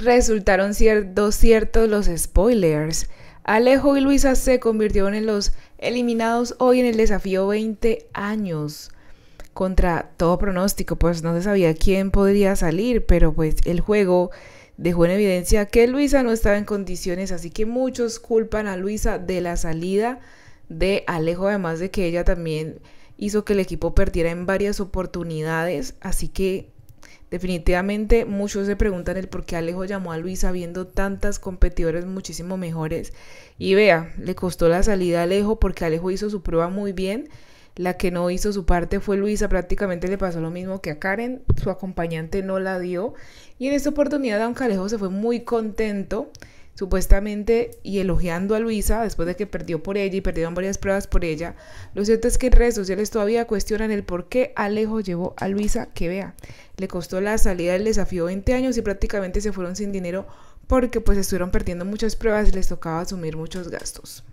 resultaron ciertos, ciertos los spoilers. Alejo y Luisa se convirtieron en los eliminados hoy en el desafío 20 años. Contra todo pronóstico, pues no se sabía quién podría salir, pero pues el juego dejó en evidencia que Luisa no estaba en condiciones, así que muchos culpan a Luisa de la salida de Alejo, además de que ella también hizo que el equipo perdiera en varias oportunidades, así que Definitivamente muchos se preguntan el por qué Alejo llamó a Luisa viendo tantas competidores muchísimo mejores. Y vea, le costó la salida a Alejo porque Alejo hizo su prueba muy bien. La que no hizo su parte fue Luisa, prácticamente le pasó lo mismo que a Karen, su acompañante no la dio. Y en esta oportunidad, aunque Alejo se fue muy contento, supuestamente y elogiando a Luisa después de que perdió por ella y perdieron varias pruebas por ella. Lo cierto es que en redes sociales todavía cuestionan el por qué Alejo llevó a Luisa que vea. Le costó la salida del desafío 20 años y prácticamente se fueron sin dinero porque pues estuvieron perdiendo muchas pruebas y les tocaba asumir muchos gastos.